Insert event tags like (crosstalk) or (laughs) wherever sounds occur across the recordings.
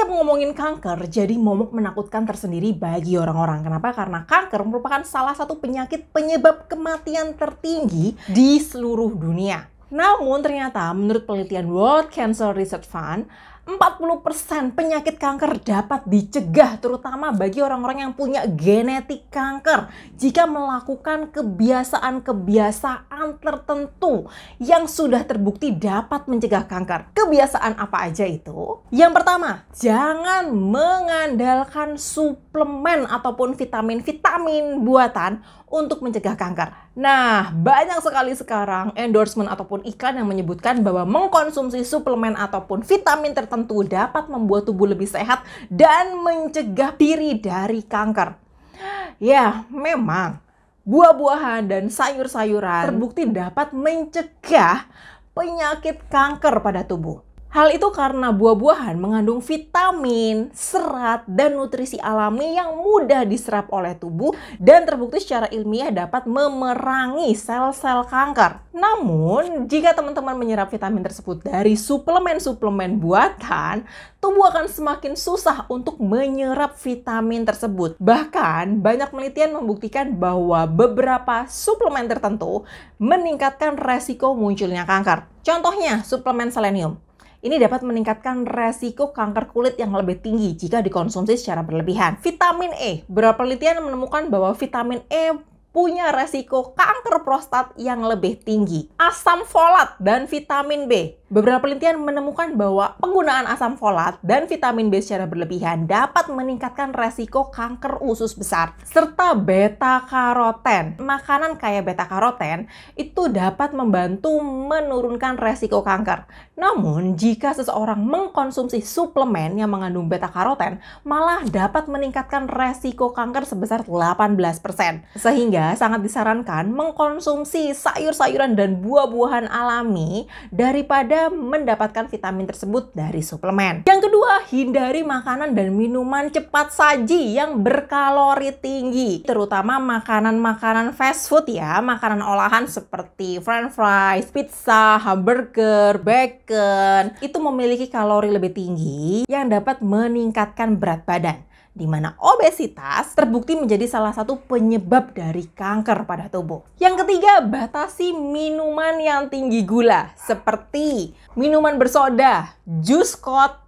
Setiap ngomongin kanker jadi momok menakutkan tersendiri bagi orang-orang. Kenapa? Karena kanker merupakan salah satu penyakit penyebab kematian tertinggi di seluruh dunia. Namun ternyata menurut penelitian World Cancer Research Fund, 40% penyakit kanker dapat dicegah terutama bagi orang-orang yang punya genetik kanker jika melakukan kebiasaan-kebiasaan tertentu yang sudah terbukti dapat mencegah kanker. Kebiasaan apa aja itu? Yang pertama, jangan mengandalkan suplemen ataupun vitamin-vitamin buatan untuk mencegah kanker. Nah, banyak sekali sekarang endorsement ataupun iklan yang menyebutkan bahwa mengkonsumsi suplemen ataupun vitamin tertentu dapat membuat tubuh lebih sehat dan mencegah diri dari kanker. Ya, memang buah-buahan dan sayur-sayuran terbukti dapat mencegah penyakit kanker pada tubuh. Hal itu karena buah-buahan mengandung vitamin, serat, dan nutrisi alami yang mudah diserap oleh tubuh dan terbukti secara ilmiah dapat memerangi sel-sel kanker. Namun, jika teman-teman menyerap vitamin tersebut dari suplemen-suplemen buatan, tubuh akan semakin susah untuk menyerap vitamin tersebut. Bahkan, banyak penelitian membuktikan bahwa beberapa suplemen tertentu meningkatkan resiko munculnya kanker. Contohnya, suplemen selenium. Ini dapat meningkatkan resiko kanker kulit yang lebih tinggi jika dikonsumsi secara berlebihan. Vitamin E. Beberapa penelitian menemukan bahwa vitamin E punya resiko kanker prostat yang lebih tinggi. Asam folat dan vitamin B Beberapa penelitian menemukan bahwa penggunaan asam folat dan vitamin B secara berlebihan dapat meningkatkan resiko kanker usus besar. Serta beta-karoten. Makanan kaya beta-karoten itu dapat membantu menurunkan resiko kanker. Namun, jika seseorang mengkonsumsi suplemen yang mengandung beta-karoten, malah dapat meningkatkan resiko kanker sebesar 18%. Sehingga sangat disarankan mengkonsumsi sayur-sayuran dan buah-buahan alami daripada mendapatkan vitamin tersebut dari suplemen. Yang kedua, hindari makanan dan minuman cepat saji yang berkalori tinggi, terutama makanan-makanan fast food ya, makanan olahan seperti french fries, pizza, hamburger, bacon. Itu memiliki kalori lebih tinggi yang dapat meningkatkan berat badan di mana obesitas terbukti menjadi salah satu penyebab dari kanker pada tubuh. Yang ketiga, batasi minuman yang tinggi gula seperti minuman bersoda, jus kotak,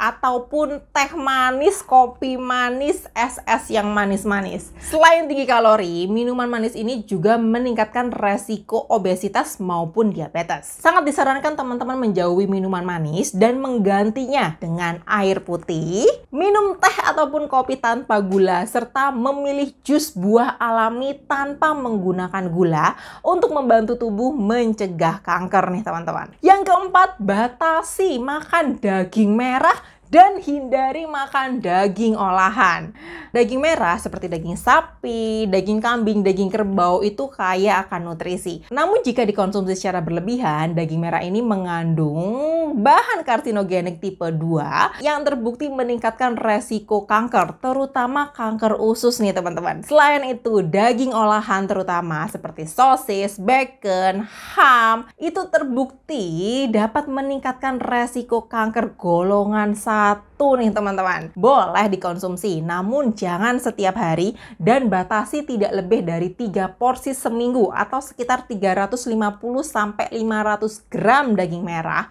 ataupun teh manis, kopi manis, es-es yang manis-manis. Selain tinggi kalori, minuman manis ini juga meningkatkan resiko obesitas maupun diabetes. Sangat disarankan teman-teman menjauhi minuman manis dan menggantinya dengan air putih, minum teh ataupun kopi tanpa gula, serta memilih jus buah alami tanpa menggunakan gula untuk membantu tubuh mencegah kanker nih teman-teman. Yang keempat, batasi makan daging merah dan hindari makan daging olahan. Daging merah seperti daging sapi, daging kambing, daging kerbau itu kaya akan nutrisi. Namun jika dikonsumsi secara berlebihan, daging merah ini mengandung bahan karsinogenik tipe 2 yang terbukti meningkatkan resiko kanker, terutama kanker usus nih teman-teman. Selain itu, daging olahan terutama seperti sosis, bacon, ham, itu terbukti dapat meningkatkan resiko kanker golongan 1 nih teman-teman. Boleh dikonsumsi, namun jangan setiap hari dan batasi tidak lebih dari tiga porsi seminggu atau sekitar 350 sampai 500 gram daging merah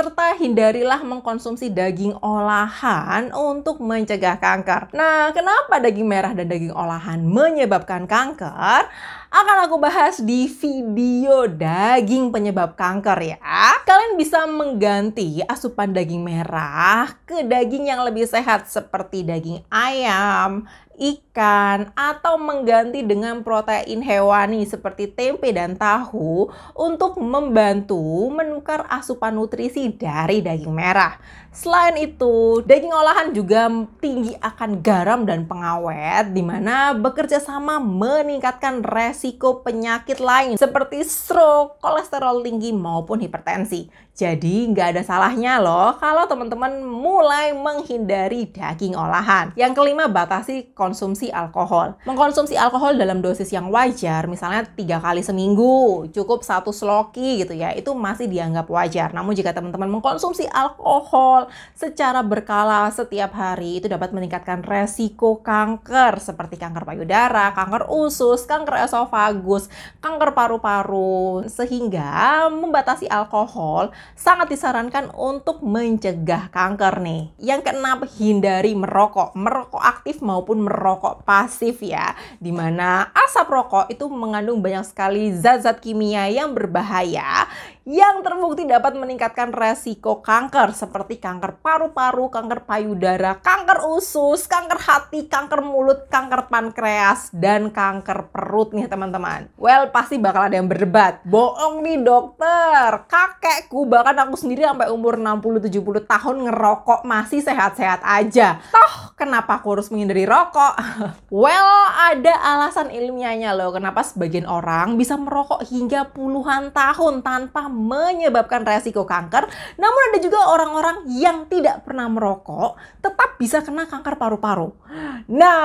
serta hindarilah mengkonsumsi daging olahan untuk mencegah kanker. Nah, kenapa daging merah dan daging olahan menyebabkan kanker? Akan aku bahas di video daging penyebab kanker ya. Kalian bisa mengganti asupan daging merah ke daging yang lebih sehat seperti daging ayam, ikan, atau mengganti dengan protein hewani seperti tempe dan tahu untuk membantu menukar asupan nutrisi dari daging merah. Selain itu, daging olahan juga tinggi akan garam dan pengawet, di mana bekerja sama meningkatkan resiko penyakit lain seperti stroke, kolesterol tinggi maupun hipertensi. Jadi nggak ada salahnya loh kalau teman-teman mulai menghindari daging olahan. Yang kelima, batasi konsumsi alkohol. Mengkonsumsi alkohol dalam dosis yang wajar, misalnya tiga kali seminggu, cukup satu sloki gitu ya, itu masih dianggap wajar. Namun jika teman-teman mengkonsumsi alkohol secara berkala setiap hari, itu dapat meningkatkan resiko kanker seperti kanker payudara, kanker usus, kanker esofagus, kanker paru-paru, sehingga membatasi alkohol sangat disarankan untuk mencegah kanker nih. Yang keenam, hindari merokok, merokok aktif maupun merokok pasif ya. Dimana asap rokok itu mengandung banyak sekali zat-zat kimia yang berbahaya yang terbukti dapat meningkatkan resiko kanker seperti kanker paru-paru, kanker payudara, kanker usus, kanker hati, kanker mulut, kanker pankreas, dan kanker perut nih teman-teman. Well, pasti bakal ada yang berdebat. Boong nih dokter, kakekku bahkan aku sendiri sampai umur 60-70 tahun ngerokok masih sehat-sehat aja. Toh, kenapa aku harus menghindari rokok? (laughs) well, ada alasan ilmiahnya loh kenapa sebagian orang bisa merokok hingga puluhan tahun tanpa menyebabkan resiko kanker. Namun ada juga orang-orang yang tidak pernah merokok tetap bisa kena kanker paru-paru. Nah,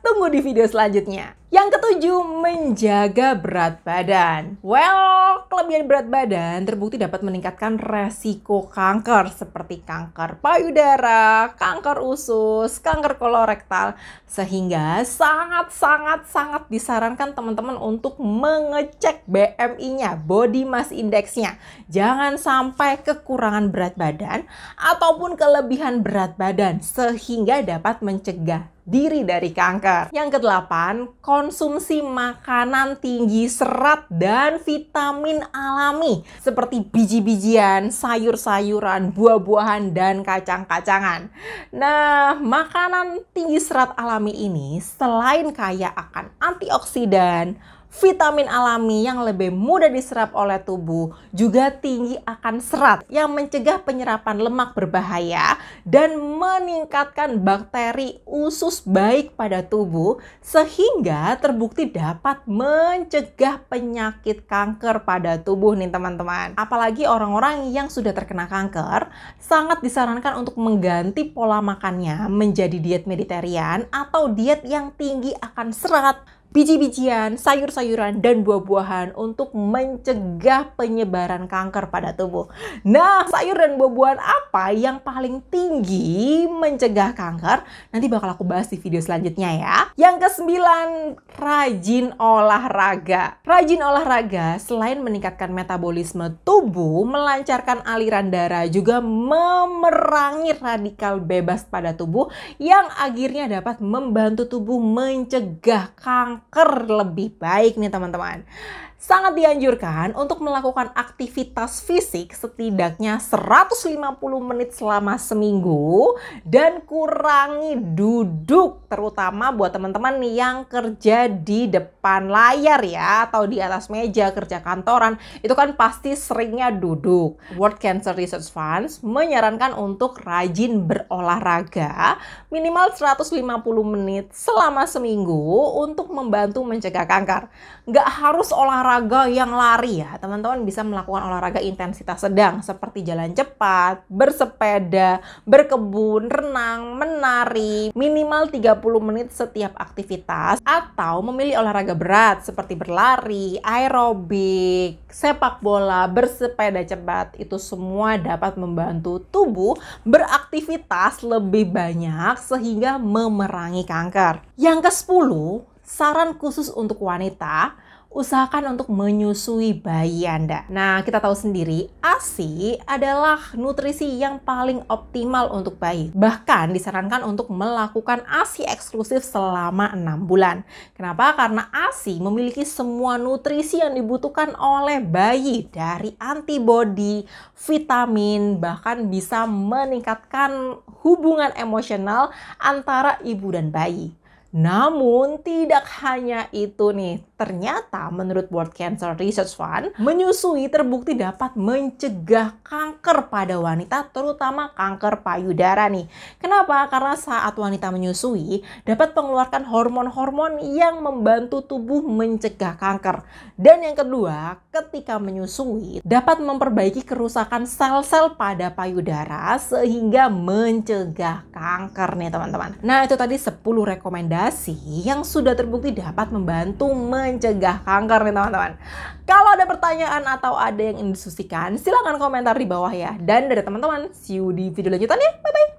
tunggu di video selanjutnya. Yang ketujuh, menjaga berat badan. Well, kelebihan berat badan terbukti dapat meningkatkan resiko kanker seperti kanker payudara, kanker usus, kanker kolorektal. Sehingga sangat-sangat-sangat disarankan teman-teman untuk mengecek BMI-nya, body mass index-nya. Jangan sampai kekurangan berat badan ataupun kelebihan berat badan sehingga dapat mencegah diri dari kanker. Yang kedelapan, konsumsi makanan tinggi serat dan vitamin alami seperti biji-bijian, sayur-sayuran, buah-buahan, dan kacang-kacangan. Nah, makanan tinggi serat alami ini selain kaya akan antioksidan, vitamin alami yang lebih mudah diserap oleh tubuh, juga tinggi akan serat yang mencegah penyerapan lemak berbahaya dan meningkatkan bakteri usus baik pada tubuh sehingga terbukti dapat mencegah penyakit kanker pada tubuh nih teman-teman. Apalagi orang-orang yang sudah terkena kanker sangat disarankan untuk mengganti pola makannya menjadi diet mediterian atau diet yang tinggi akan serat biji-bijian, sayur-sayuran, dan buah-buahan untuk mencegah penyebaran kanker pada tubuh. Nah, sayur dan buah-buahan apa yang paling tinggi mencegah kanker? Nanti bakal aku bahas di video selanjutnya ya. Yang kesembilan, rajin olahraga. Rajin olahraga selain meningkatkan metabolisme tubuh, melancarkan aliran darah, juga memerangi radikal bebas pada tubuh yang akhirnya dapat membantu tubuh mencegah kanker kanker lebih baik nih teman-teman sangat dianjurkan untuk melakukan aktivitas fisik setidaknya 150 menit selama seminggu dan kurangi duduk terutama buat teman-teman yang kerja di depan layar ya atau di atas meja kerja kantoran itu kan pasti seringnya duduk. World Cancer Research Fund menyarankan untuk rajin berolahraga minimal 150 menit selama seminggu untuk membantu mencegah kanker. Nggak harus olahraga olahraga yang lari ya. Teman-teman bisa melakukan olahraga intensitas sedang seperti jalan cepat, bersepeda, berkebun, renang, menari, minimal 30 menit setiap aktivitas atau memilih olahraga berat seperti berlari, aerobik, sepak bola, bersepeda cepat itu semua dapat membantu tubuh beraktivitas lebih banyak sehingga memerangi kanker. Yang ke-10, saran khusus untuk wanita usahakan untuk menyusui bayi Anda. Nah, kita tahu sendiri, ASI adalah nutrisi yang paling optimal untuk bayi. Bahkan disarankan untuk melakukan ASI eksklusif selama 6 bulan. Kenapa? Karena ASI memiliki semua nutrisi yang dibutuhkan oleh bayi dari antibodi, vitamin, bahkan bisa meningkatkan hubungan emosional antara ibu dan bayi. Namun tidak hanya itu nih, ternyata menurut World Cancer Research Fund, menyusui terbukti dapat mencegah kanker pada wanita terutama kanker payudara nih. Kenapa? Karena saat wanita menyusui dapat mengeluarkan hormon-hormon yang membantu tubuh mencegah kanker. Dan yang kedua, ketika menyusui dapat memperbaiki kerusakan sel-sel pada payudara sehingga mencegah kanker nih teman-teman. Nah itu tadi 10 rekomendasi rekomendasi yang sudah terbukti dapat membantu mencegah kanker nih teman-teman. Kalau ada pertanyaan atau ada yang ingin disusikan, silahkan komentar di bawah ya. Dan dari teman-teman, see you di video lanjutannya. Bye-bye!